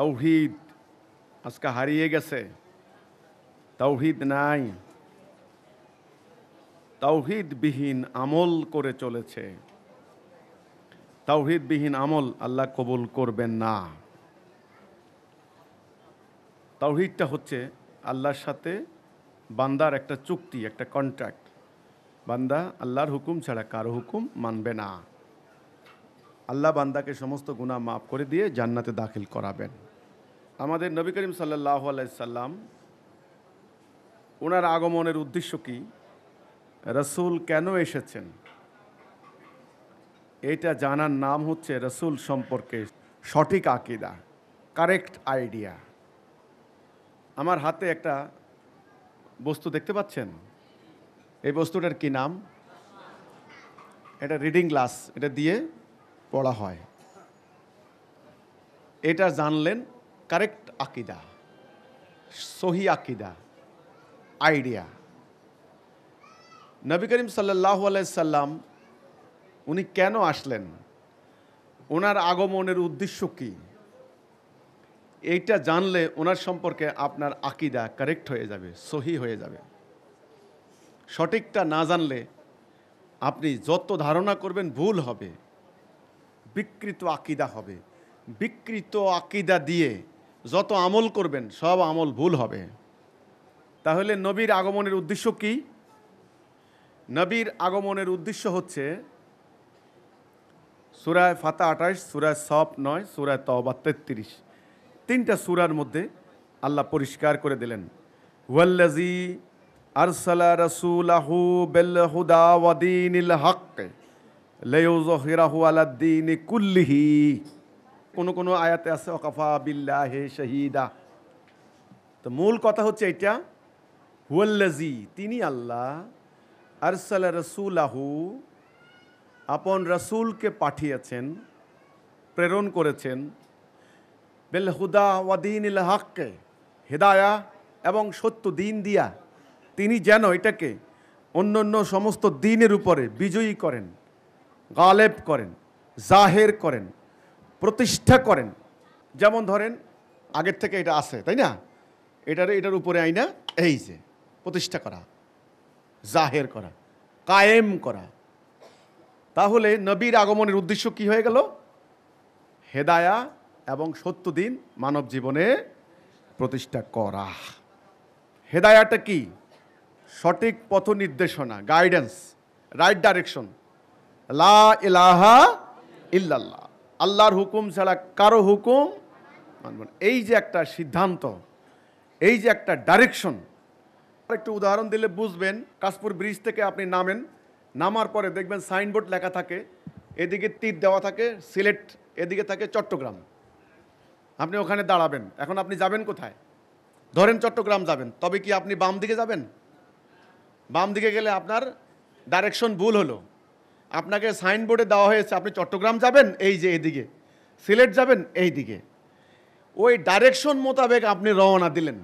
তাওহিদ আজকে হারিয়ে গেছে তৌহিদ নাই বিহীন আমল করে চলেছে তাওহিদবিহীন আমল আল্লাহ কবুল করবেন না তৌহিদটা হচ্ছে আল্লাহর সাথে বান্দার একটা চুক্তি একটা কন্ট্রাক্ট বান্দা আল্লাহর হুকুম ছাড়া কারো হুকুম মানবে না আল্লাহ বান্দাকে সমস্ত গুণা মাফ করে দিয়ে জান্নাতে দাখিল করাবেন আমাদের নবী করিম সাল্লাহ আলাইসাল্লাম ওনার আগমনের উদ্দেশ্য কি রসুল কেন এসেছেন এটা জানার নাম হচ্ছে রসুল সম্পর্কে সঠিক আকিদা কারেক্ট আইডিয়া আমার হাতে একটা বস্তু দেখতে পাচ্ছেন এই বস্তুটার কি নাম এটা রিডিং গ্লাস এটা দিয়ে পড়া হয় এটা জানলেন কারেক্ট আকিদা সহি আকিদা আইডিয়া নবী করিম সাল্লাহ সাল্লাম উনি কেন আসলেন ওনার আগমনের উদ্দেশ্য কি এইটা জানলে ওনার সম্পর্কে আপনার আকিদা কারেক্ট হয়ে যাবে সহি হয়ে যাবে সঠিকটা না জানলে আপনি যত ধারণা করবেন ভুল হবে বিকৃত আকিদা হবে বিকৃত আকিদা দিয়ে যত আমল করবেন সব আমল ভুল হবে তাহলে নবীর আগমনের উদ্দেশ্য কি নবীর আগমনের উদ্দেশ্য হচ্ছে সুরায় ফাতা আঠাশ সুরায় সব নয় সুরায় তবা তেত্রিশ তিনটা সুরার মধ্যে আল্লাহ পরিষ্কার করে দিলেন ওয়াল্লাজি আরসালা রসুল আহু বেল হুদা ওয়াদিনিল হক লেউজহিরাহু আলাদ্দিন কুল্লিহি কোনো কোনো আয়াতে আছে অকাফা হে শহীদা তো মূল কথা হচ্ছে এটা হুয়াল্লাজি তিনি আল্লাহ আরসাল রসুল আহু আপন রসুলকে পাঠিয়েছেন প্রেরণ করেছেন বেল হুদা ওয়াদিন ইল হাককে হেদায়া এবং সত্য দিন দিয়া তিনি যেন এটাকে অন্য অন্য সমস্ত দিনের উপরে বিজয়ী করেন গালেব করেন জাহের করেন প্রতিষ্ঠা করেন যেমন ধরেন আগের থেকে এটা আছে তাই না এটার এটার উপরে আইনা এই যে প্রতিষ্ঠা করা জাহের করা কায়েম করা তাহলে নবীর আগমনের উদ্দেশ্য কি হয়ে গেল হেদায়া এবং সত্য দিন মানব জীবনে প্রতিষ্ঠা করা হেদায়াটা কি সঠিক পথ নির্দেশনা গাইডেন্স রাইট ডাইরেকশন লা ইলাহা ইল্লাল্লাহ আল্লাহর হুকুম ছাড়া কারো হুকুম মানব এই যে একটা সিদ্ধান্ত এই যে একটা ডাইরেকশন একটু উদাহরণ দিলে বুঝবেন কাশপুর ব্রিজ থেকে আপনি নামেন নামার পরে দেখবেন সাইনবোর্ড লেখা থাকে এদিকে তীর দেওয়া থাকে সিলেট এদিকে থাকে চট্টগ্রাম আপনি ওখানে দাঁড়াবেন এখন আপনি যাবেন কোথায় ধরেন চট্টগ্রাম যাবেন তবে কি আপনি বাম দিকে যাবেন বাম দিকে গেলে আপনার ডাইরেকশন ভুল হলো আপনাকে সাইনবোর্ডে দেওয়া হয়েছে আপনি চট্টগ্রাম যাবেন এই যে এদিকে সিলেট যাবেন এই দিকে ওই ডাইরেকশন মোতাবেক আপনি রওনা দিলেন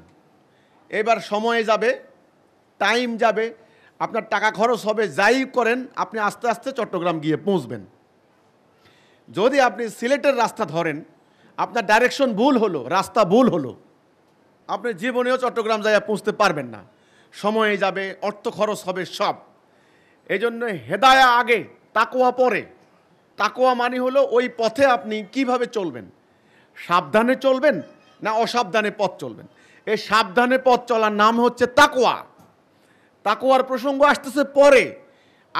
এবার সময়ে যাবে টাইম যাবে আপনার টাকা খরচ হবে যাই করেন আপনি আস্তে আস্তে চট্টগ্রাম গিয়ে পৌঁছবেন যদি আপনি সিলেটের রাস্তা ধরেন আপনার ডাইরেকশন ভুল হলো রাস্তা ভুল হলো আপনি জীবনেও চট্টগ্রাম যাইয়া পৌঁছতে পারবেন না সময়ে যাবে অর্থ খরচ হবে সব এই জন্য হেদায়া আগে তাকোয়া পরে তাকোয়া মানে হলো ওই পথে আপনি কিভাবে চলবেন সাবধানে চলবেন না অসাবধানে পথ চলবেন এই সাবধানে পথ চলার নাম হচ্ছে তাকোয়া তাকোয়ার প্রসঙ্গ আসতেছে পরে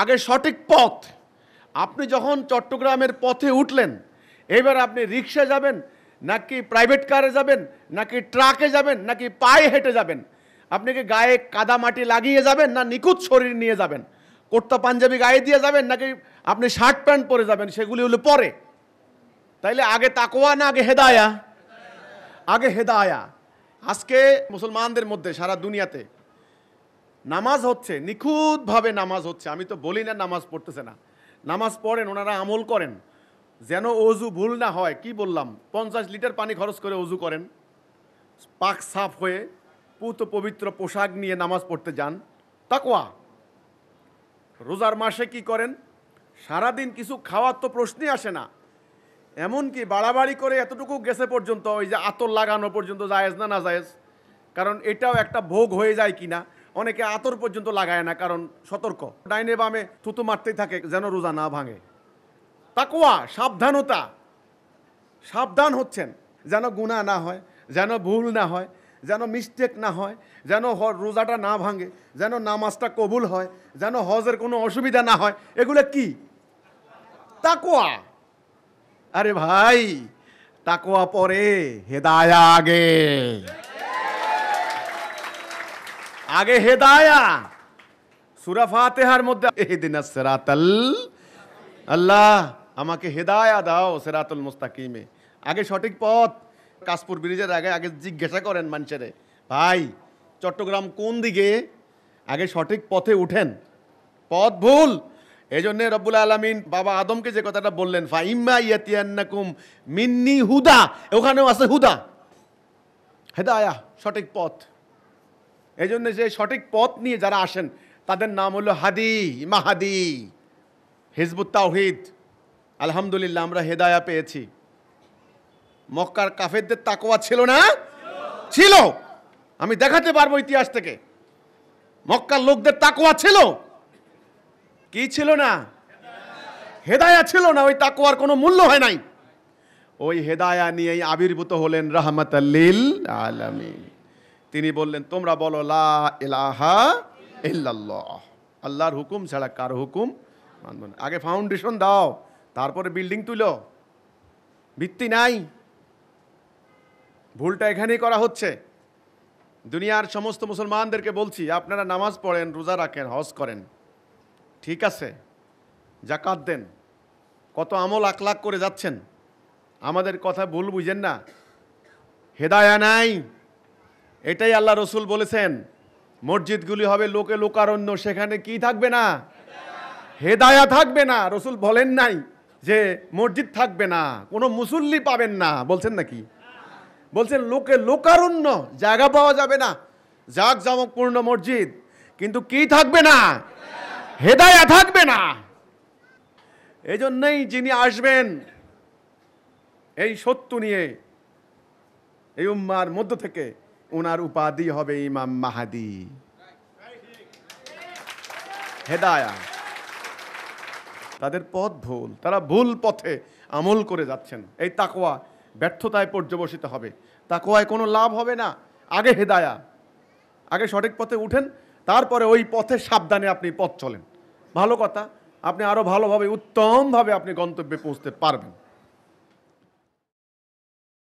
আগে সঠিক পথ আপনি যখন চট্টগ্রামের পথে উঠলেন এবার আপনি রিক্সা যাবেন নাকি প্রাইভেট কারে যাবেন নাকি ট্রাকে যাবেন নাকি পায়ে হেঁটে যাবেন আপনি কি গায়ে কাদা মাটি লাগিয়ে যাবেন না নিখুঁত শরীর নিয়ে যাবেন কোর্তা পাঞ্জাবি গায়ে দিয়ে যাবেন নাকি আপনি শার্ট প্যান্ট পরে যাবেন সেগুলি হলো পরে তাইলে আগে তাকোয়া না আগে হেদায়া আগে হেদায়া আজকে মুসলমানদের মধ্যে সারা দুনিয়াতে নামাজ হচ্ছে নিখুঁতভাবে নামাজ হচ্ছে আমি তো বলি না নামাজ পড়তেছে না নামাজ পড়েন ওনারা আমল করেন যেন অজু ভুল না হয় কি বললাম পঞ্চাশ লিটার পানি খরচ করে অজু করেন পাক সাফ হয়ে পুত পবিত্র পোশাক নিয়ে নামাজ পড়তে যান তাকোয়া রোজার মাসে কি করেন সারাদিন কিছু খাওয়ার তো প্রশ্নই আসে না এমনকি বাড়াবাড়ি করে এতটুকু গেছে পর্যন্ত ওই যে আতর লাগানো পর্যন্ত যায়জ না না যায়জ কারণ এটাও একটা ভোগ হয়ে যায় কি না অনেকে আতর পর্যন্ত লাগায় না কারণ সতর্ক ডাইনে বামে থুতু মারতেই থাকে যেন রোজা না ভাঙে তাকুয়া সাবধানতা সাবধান হচ্ছেন যেন গুণা না হয় যেন ভুল না হয় যেন মিস্টেক না হয় যেন রোজাটা না ভাঙে যেন নামাজটা কবুল হয় যেন হজের কোনো অসুবিধা না হয় এগুলো কি তাকোয়া আরে ভাই তাকোয়া পরে হেদায়া আগে আগে হেদায়া সুরা ফাতেহার মধ্যে এদিনা আল্লাহ আমাকে হেদায়া দাও সেরাতুল মুস্তাকিমে আগে সঠিক পথ কাশপুর ব্রিজের আগে আগে জিজ্ঞাসা করেন মানুষেরে ভাই চট্টগ্রাম কোন দিকে আগে সঠিক পথে উঠেন পথ ভুল এই জন্যে রব্বুল আলমিন বাবা আদমকে যে কথাটা বললেন ফাইম্মা ইয়াতিয়ান্নাকুম মিন্নি হুদা ওখানেও আছে হুদা হেদায়া সঠিক পথ এই জন্যে যে সঠিক পথ নিয়ে যারা আসেন তাদের নাম হলো হাদি মাহাদি হিজবুত তাওহিদ আলহামদুলিল্লাহ আমরা হেদায়া পেয়েছি মক্কার কাফেরদের তাকোয়া ছিল না ছিল আমি দেখাতে পারবো ইতিহাস থেকে মক্কার লোকদের তাকোয়া ছিল কি ছিল না হেদায়া ছিল না ওই তাকোয়ার কোনো মূল্য হয় নাই ওই হেদায়া নিয়েই আবির্ভূত হলেন রাহমাত আল্লিল আলামিন তিনি বললেন তোমরা বলো লা ইলাহা ইল্লাল্লাহ আল্লাহর হুকুম ছাড়া কার হুকুম আগে ফাউন্ডেশন দাও তারপরে বিল্ডিং তুলো ভিত্তি নাই ভুলটা এখানেই করা হচ্ছে দুনিয়ার সমস্ত মুসলমানদেরকে বলছি আপনারা নামাজ পড়েন রোজা রাখেন হজ করেন ঠিক আছে জাকাত দেন কত আমল আকলাক করে যাচ্ছেন আমাদের কথা ভুল বুঝেন না হেদায়া নাই এটাই আল্লাহ রসুল বলেছেন মসজিদগুলি হবে লোকে লোকারণ্য সেখানে কি থাকবে না হেদায়া থাকবে না রসুল বলেন নাই যে মসজিদ থাকবে না কোনো মুসল্লি পাবেন না বলছেন নাকি বলছেন লোকে লোকারণ্য জায়গা পাওয়া যাবে না জাক জামকপূর্ণ মসজিদ কিন্তু কি থাকবে না হেদায়া থাকবে না এই জন্যই যিনি আসবেন এই সত্য নিয়ে এই উম্মার মধ্য থেকে ওনার উপাধি হবে ইমাম মাহাদি হেদায়া তাদের পথ ভুল তারা ভুল পথে আমল করে যাচ্ছেন এই তাকোয়া ব্যর্থতায় পর্যবসিত হবে তা কোয়ায় কোনো লাভ হবে না আগে হেদায়া আগে সঠিক পথে উঠেন তারপরে ওই পথে সাবধানে আপনি পথ চলেন ভালো কথা আপনি আরও ভালোভাবে উত্তমভাবে আপনি গন্তব্যে পৌঁছতে পারবেন